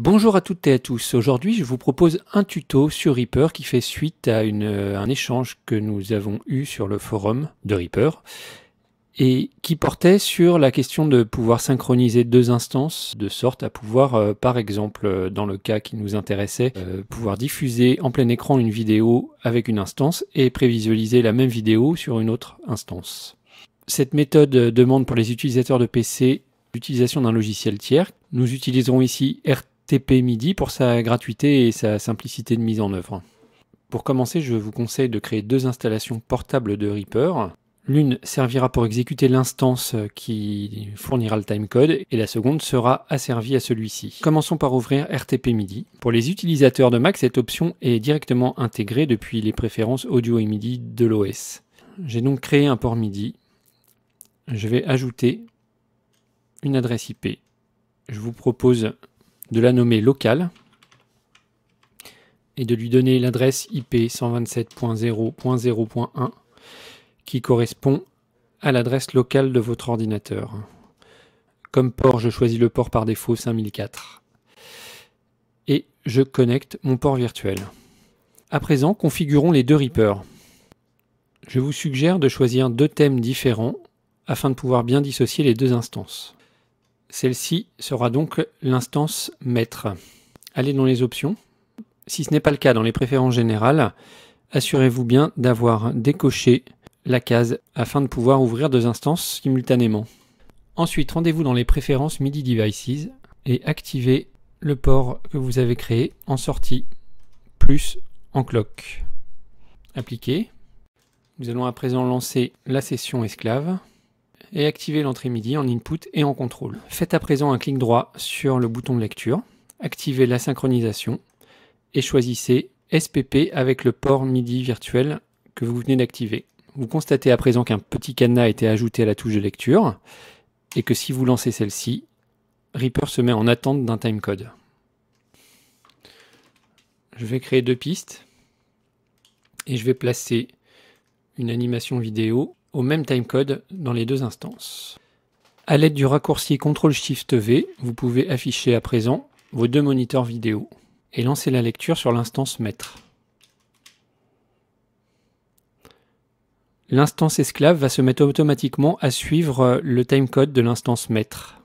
Bonjour à toutes et à tous. Aujourd'hui, je vous propose un tuto sur Reaper qui fait suite à un échange que nous avons eu sur le forum de Reaper et qui portait sur la question de pouvoir synchroniser deux instances de sorte à pouvoir, par exemple, dans le cas qui nous intéressait, pouvoir diffuser en plein écran une vidéo avec une instance et prévisualiser la même vidéo sur une autre instance. Cette méthode demande pour les utilisateurs de PC l'utilisation d'un logiciel tiers. Nous utiliserons ici RT TP MIDI pour sa gratuité et sa simplicité de mise en œuvre. Pour commencer, je vous conseille de créer deux installations portables de Reaper. L'une servira pour exécuter l'instance qui fournira le timecode et la seconde sera asservie à celui-ci. Commençons par ouvrir RTP MIDI. Pour les utilisateurs de Mac, cette option est directement intégrée depuis les préférences audio et MIDI de l'OS. J'ai donc créé un port MIDI. Je vais ajouter une adresse IP. Je vous propose de la nommer locale et de lui donner l'adresse IP 127.0.0.1 qui correspond à l'adresse locale de votre ordinateur. Comme port, je choisis le port par défaut 5004. Et je connecte mon port virtuel. À présent, configurons les deux Reapers. Je vous suggère de choisir deux thèmes différents afin de pouvoir bien dissocier les deux instances. Celle-ci sera donc l'instance maître. Allez dans les options. Si ce n'est pas le cas dans les préférences générales, assurez-vous bien d'avoir décoché la case afin de pouvoir ouvrir deux instances simultanément. Ensuite, rendez-vous dans les préférences MIDI Devices et activez le port que vous avez créé en sortie plus en clock. Appliquez. Nous allons à présent lancer la session esclave et activez l'entrée MIDI en input et en contrôle. Faites à présent un clic droit sur le bouton de lecture, activez la synchronisation et choisissez SPP avec le port MIDI virtuel que vous venez d'activer. Vous constatez à présent qu'un petit cadenas a été ajouté à la touche de lecture et que si vous lancez celle-ci, Reaper se met en attente d'un timecode. Je vais créer deux pistes et je vais placer une animation vidéo au même timecode dans les deux instances. A l'aide du raccourci CTRL-SHIFT-V, vous pouvez afficher à présent vos deux moniteurs vidéo et lancer la lecture sur l'instance maître. L'instance esclave va se mettre automatiquement à suivre le timecode de l'instance maître.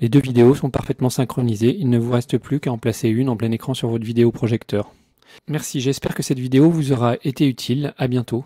Les deux vidéos sont parfaitement synchronisées, il ne vous reste plus qu'à en placer une en plein écran sur votre vidéo projecteur. Merci, j'espère que cette vidéo vous aura été utile, à bientôt.